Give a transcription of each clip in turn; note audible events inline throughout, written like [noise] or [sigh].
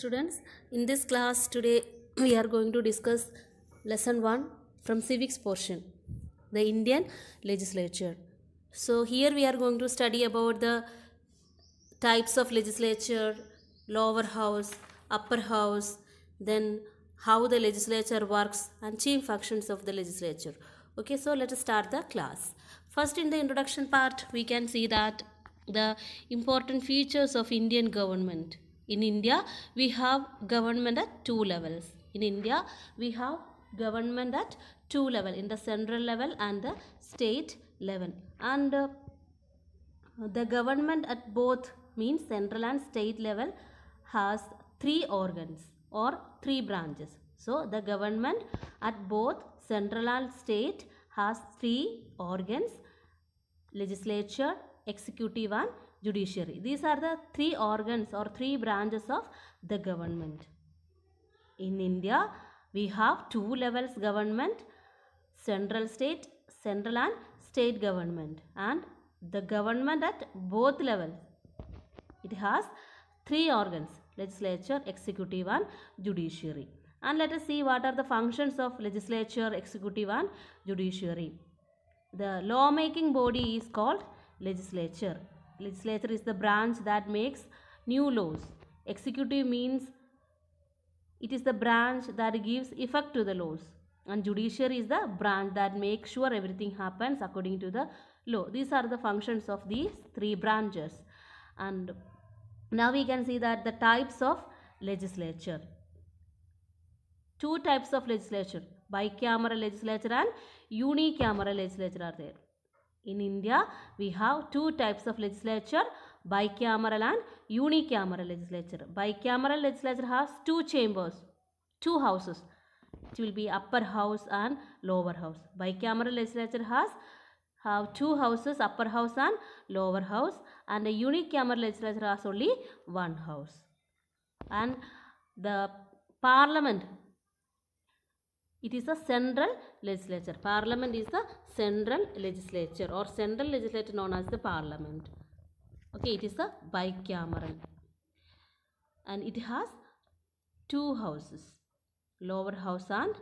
students in this class today [clears throat] we are going to discuss lesson 1 from civics portion the indian legislature so here we are going to study about the types of legislature lower house upper house then how the legislature works and chief functions of the legislature okay so let us start the class first in the introduction part we can see that the important features of indian government in India, we have government at two levels. In India, we have government at two level, in the central level and the state level. And uh, the government at both means central and state level has three organs or three branches. So, the government at both central and state has three organs, legislature, executive and judiciary. These are the three organs or three branches of the government. In India, we have two levels government, central state, central and state government and the government at both levels. It has three organs, legislature, executive and judiciary. And let us see what are the functions of legislature, executive and judiciary. The lawmaking body is called legislature. Legislature is the branch that makes new laws. Executive means it is the branch that gives effect to the laws. And judiciary is the branch that makes sure everything happens according to the law. These are the functions of these three branches. And now we can see that the types of legislature. Two types of legislature, bicameral legislature and unicameral legislature are there. In India, we have two types of legislature, bicameral and unicameral legislature. Bicameral legislature has two chambers, two houses. It will be upper house and lower house. Bicameral legislature has have two houses, upper house and lower house. And the unicameral legislature has only one house. And the parliament it is a central legislature. Parliament is the central legislature or central legislature known as the parliament. Okay, it is a bicameral. And it has two houses, lower house and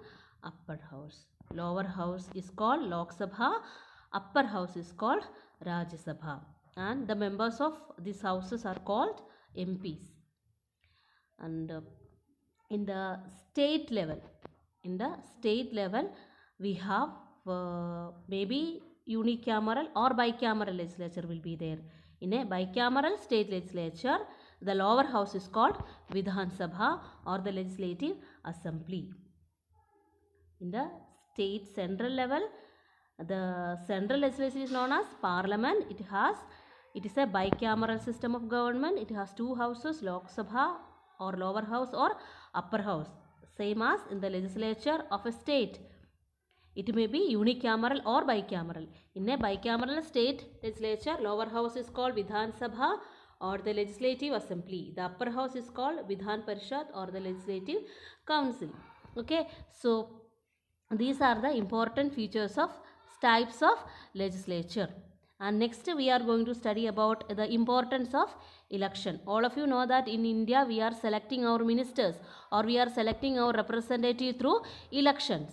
upper house. Lower house is called Lok Sabha, upper house is called Rajya Sabha. And the members of these houses are called MPs. And uh, in the state level, in the state level we have uh, maybe unicameral or bicameral legislature will be there. In a bicameral state legislature, the lower house is called Vidhan Sabha or the Legislative Assembly. In the state central level, the central legislature is known as Parliament. It has, it is a bicameral system of government. It has two houses, Lok Sabha or lower house or upper house same as in the legislature of a state. It may be unicameral or bicameral. In a bicameral state legislature, lower house is called Vidhan Sabha or the Legislative Assembly. The upper house is called Vidhan Parishad or the Legislative Council. Okay, so these are the important features of types of legislature. And next we are going to study about the importance of election. All of you know that in India we are selecting our ministers or we are selecting our representative through elections.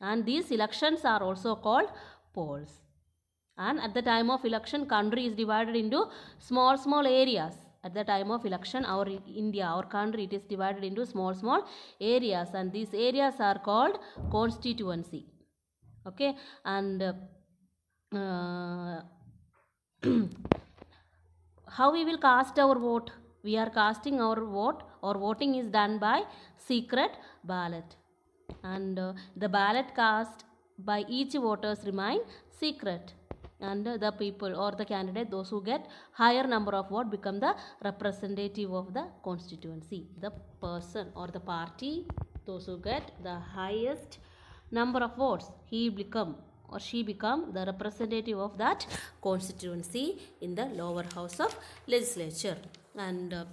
And these elections are also called polls. And at the time of election country is divided into small small areas at the time of election our India, our country, it is divided into small, small areas and these areas are called constituency. Okay, and uh, how we will cast our vote we are casting our vote or voting is done by secret ballot and uh, the ballot cast by each voters remain secret and uh, the people or the candidate those who get higher number of vote become the representative of the constituency the person or the party those who get the highest number of votes he become or she become the representative of that constituency in the lower house of legislature and uh,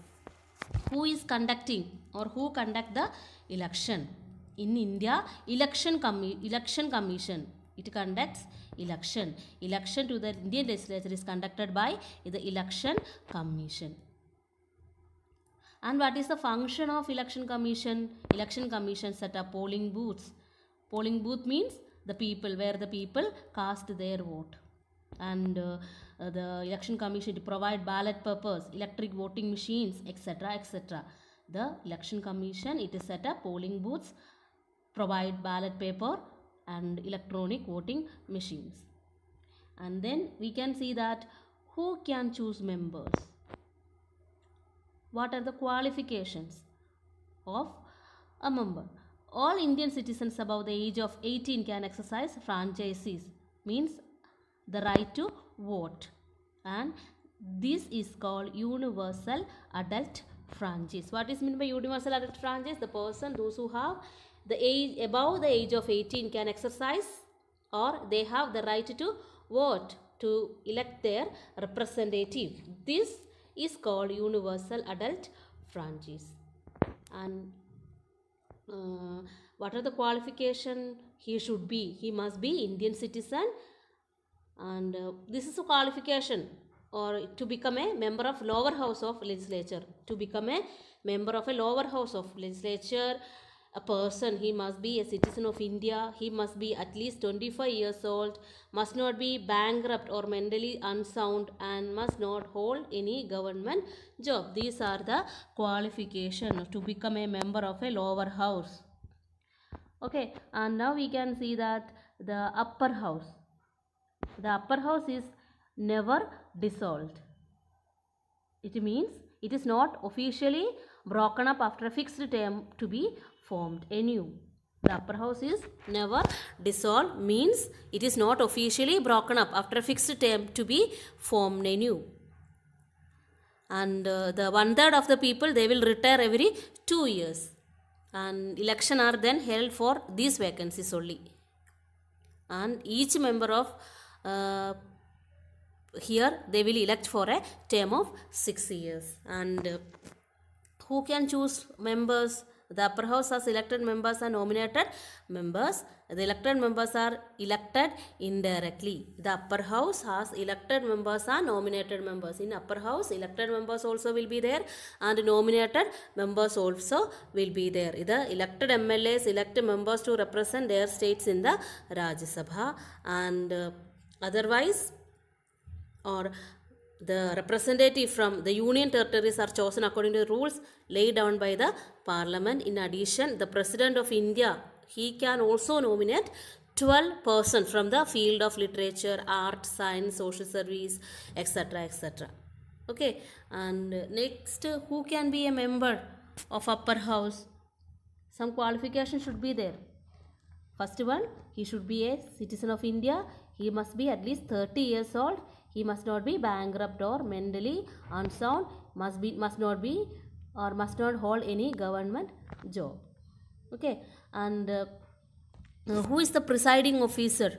who is conducting or who conduct the election in india election com election commission it conducts election election to the indian legislature is conducted by the election commission and what is the function of election commission election commission set up polling booths polling booth means the people where the people cast their vote and uh, the election commission to provide ballot purpose electric voting machines etc etc the election commission it is set up polling booths provide ballot paper and electronic voting machines and then we can see that who can choose members what are the qualifications of a member all Indian citizens above the age of 18 can exercise franchises, means the right to vote. And this is called universal adult franchise. What is meant by universal adult franchise? The person, those who have the age above the age of 18 can exercise or they have the right to vote to elect their representative. This is called universal adult franchise. And uh, what are the qualification he should be he must be indian citizen and uh, this is a qualification or to become a member of lower house of legislature to become a member of a lower house of legislature a person he must be a citizen of india he must be at least 25 years old must not be bankrupt or mentally unsound and must not hold any government job these are the qualification to become a member of a lower house okay and now we can see that the upper house the upper house is never dissolved it means it is not officially broken up after a fixed term to be formed anew. The upper house is never dissolved means it is not officially broken up after a fixed term to be formed anew. And uh, the one third of the people they will retire every two years. And election are then held for these vacancies only. And each member of uh, here they will elect for a term of 6 years and uh, who can choose members the upper house has elected members and nominated members the elected members are elected indirectly the upper house has elected members and nominated members in upper house elected members also will be there and nominated members also will be there the elected mlas elect members to represent their states in the rajya sabha and uh, otherwise or the representative from the union territories are chosen according to the rules laid down by the parliament. In addition, the president of India, he can also nominate 12 person from the field of literature, art, science, social service, etc. etc. Okay, and next, who can be a member of upper house? Some qualification should be there. First one, he should be a citizen of India. He must be at least 30 years old he must not be bankrupt or mentally unsound, must, be, must not be or must not hold any government job. Okay. And uh, uh who is the presiding officer?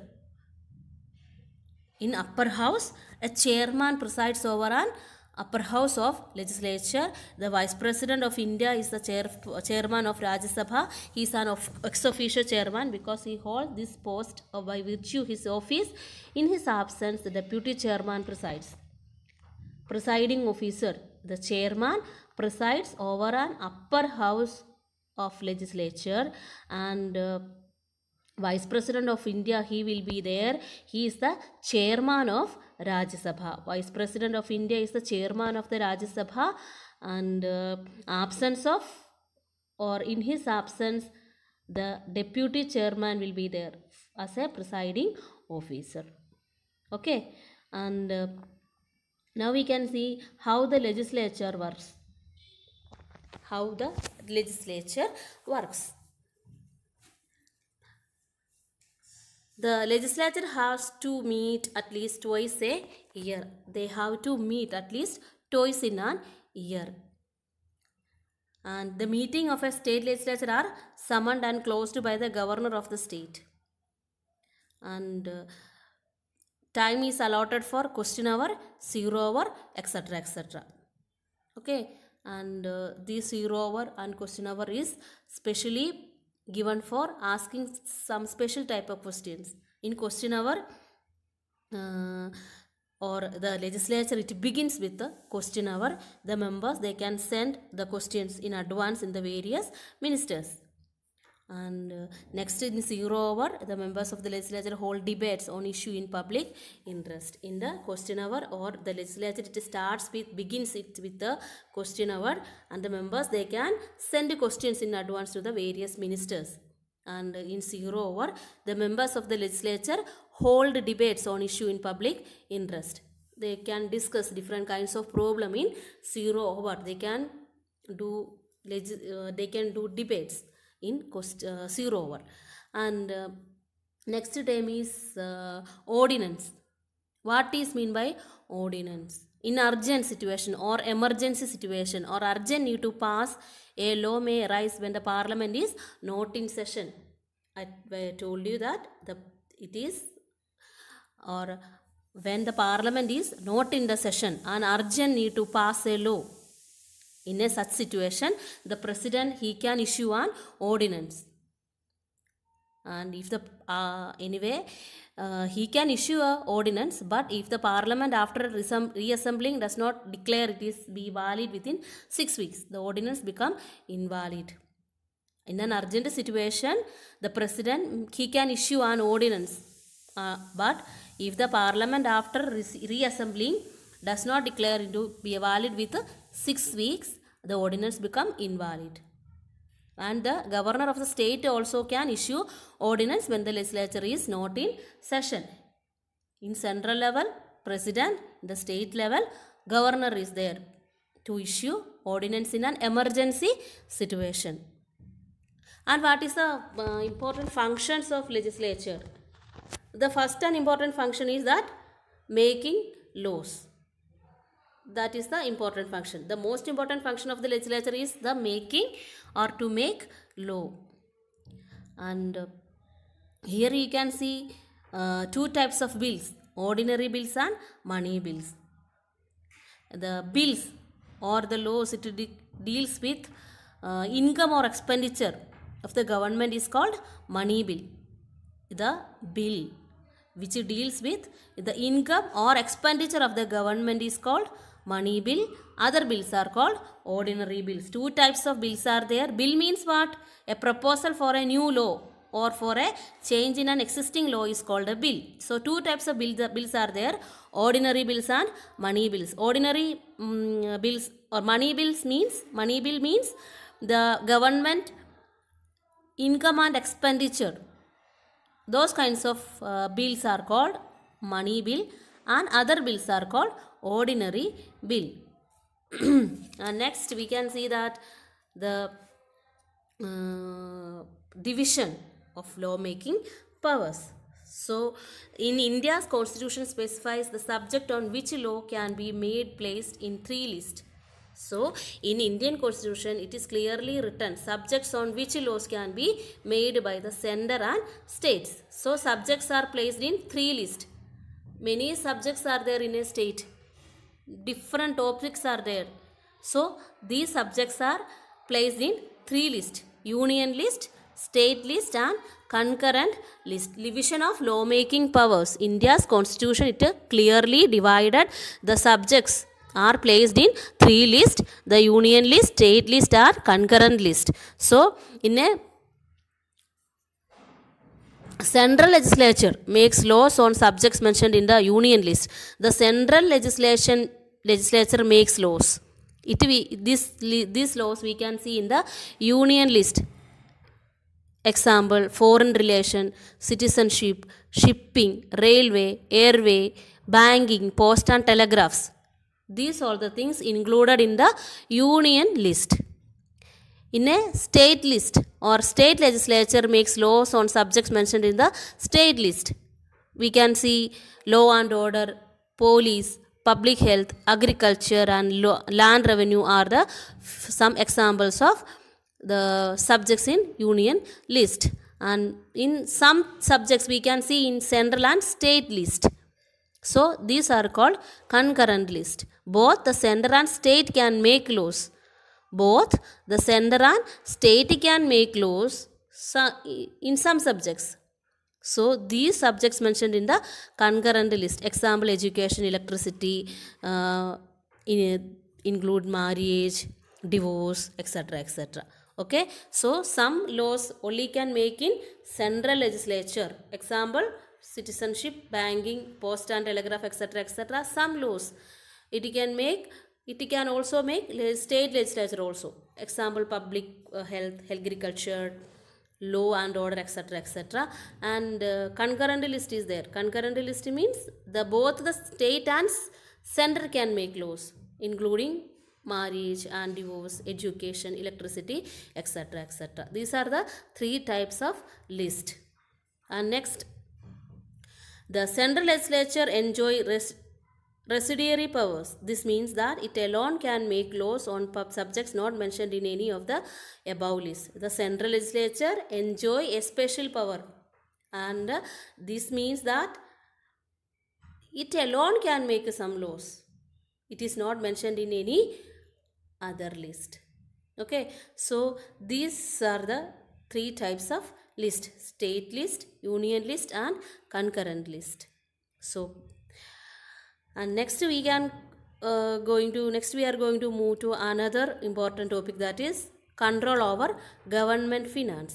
In upper house, a chairman presides over an upper house of legislature. The Vice President of India is the chair, chairman of Rajya Sabha. He is an ex-officio chairman because he holds this post uh, by virtue of his office. In his absence, the Deputy Chairman presides. Presiding officer, the chairman presides over an upper house of legislature and uh, Vice President of India, he will be there. He is the chairman of Rajya Sabha. Vice President of India is the chairman of the Rajya Sabha and uh, absence of or in his absence, the deputy chairman will be there as a presiding officer. Okay. And uh, now we can see how the legislature works. How the legislature works. The legislature has to meet at least twice a year. They have to meet at least twice in an year. And the meeting of a state legislature are summoned and closed by the governor of the state. And uh, time is allotted for question hour, zero hour, etc. etc. Okay. And uh, this zero hour and question hour is specially given for asking some special type of questions. In question hour uh, or the legislature, it begins with the question hour. The members, they can send the questions in advance in the various ministers and uh, next in 0 hour the members of the legislature hold debates on issue in public interest in the question hour or the legislature it starts with begins it with the question hour and the members they can send questions in advance to the various ministers and in 0 hour the members of the legislature hold debates on issue in public interest they can discuss different kinds of problem in 0 hour they can do uh, they can do debates in question, uh, 0 over. And uh, next term is uh, ordinance. What is mean by ordinance? In urgent situation or emergency situation or urgent need to pass, a law may arise when the parliament is not in session. I, I told you that the it is or when the parliament is not in the session, an urgent need to pass a law. In a such situation, the president he can issue an ordinance. And if the uh, anyway, uh, he can issue a ordinance, but if the parliament after reassembling does not declare it is be valid within six weeks, the ordinance become invalid. In an urgent situation, the president he can issue an ordinance, uh, but if the parliament after reassembling does not declare it to be valid with 6 weeks, the ordinance become invalid. And the governor of the state also can issue ordinance when the legislature is not in session. In central level, president, the state level, governor is there to issue ordinance in an emergency situation. And what is the uh, important functions of legislature? The first and important function is that making laws that is the important function. The most important function of the legislature is the making or to make law. And uh, here you can see uh, two types of bills, ordinary bills and money bills. The bills or the laws it de deals with uh, income or expenditure of the government is called money bill. The bill which deals with the income or expenditure of the government is called money bill. Other bills are called ordinary bills. Two types of bills are there. Bill means what? A proposal for a new law or for a change in an existing law is called a bill. So two types of bills are there, ordinary bills and money bills. Ordinary um, bills or money bills means, money bill means the government income and expenditure. Those kinds of uh, bills are called money bill and other bills are called ordinary bill [clears throat] uh, next we can see that the uh, division of lawmaking powers so in india's constitution specifies the subject on which law can be made placed in three lists so, in Indian constitution, it is clearly written subjects on which laws can be made by the center and states. So, subjects are placed in three list. Many subjects are there in a state different objects are there. So these subjects are placed in three lists. Union list, state list and concurrent list. Division of lawmaking powers. India's constitution it clearly divided the subjects are placed in three lists. The union list, state list or concurrent list. So in a Central legislature makes laws on subjects mentioned in the union list. The central legislation legislature makes laws. It we this these laws we can see in the union list. Example: foreign relation, citizenship, shipping, railway, airway, banking, post and telegraphs. These are the things included in the union list. In a state list or state legislature makes laws on subjects mentioned in the state list. We can see law and order, police, public health, agriculture and land revenue are the some examples of the subjects in union list and in some subjects we can see in central and state list. So these are called concurrent list. Both the central and state can make laws both the sender and state can make laws in some subjects. So these subjects mentioned in the concurrent list, example education, electricity, uh, include marriage, divorce, etc. etc. Okay, so some laws only can make in central legislature. Example, citizenship, banking, post and telegraph, etc. etc. Some laws it can make it can also make state legislature also. Example, public uh, health, agriculture, law and order, etc. etc. And uh, concurrent list is there. Concurrent list means the both the state and center can make laws, including marriage and divorce, education, electricity, etc. etc. These are the three types of list. And next, the central legislature enjoy Residuary powers. This means that it alone can make laws on subjects not mentioned in any of the above list. The central legislature enjoy a special power and this means that it alone can make some laws. It is not mentioned in any other list. Okay. So, these are the three types of list. State list, union list and concurrent list. So, and next we can uh, going to next we are going to move to another important topic that is control over government finance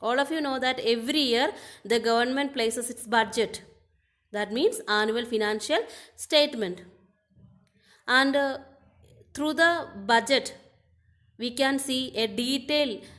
all of you know that every year the government places its budget that means annual financial statement and uh, through the budget we can see a detailed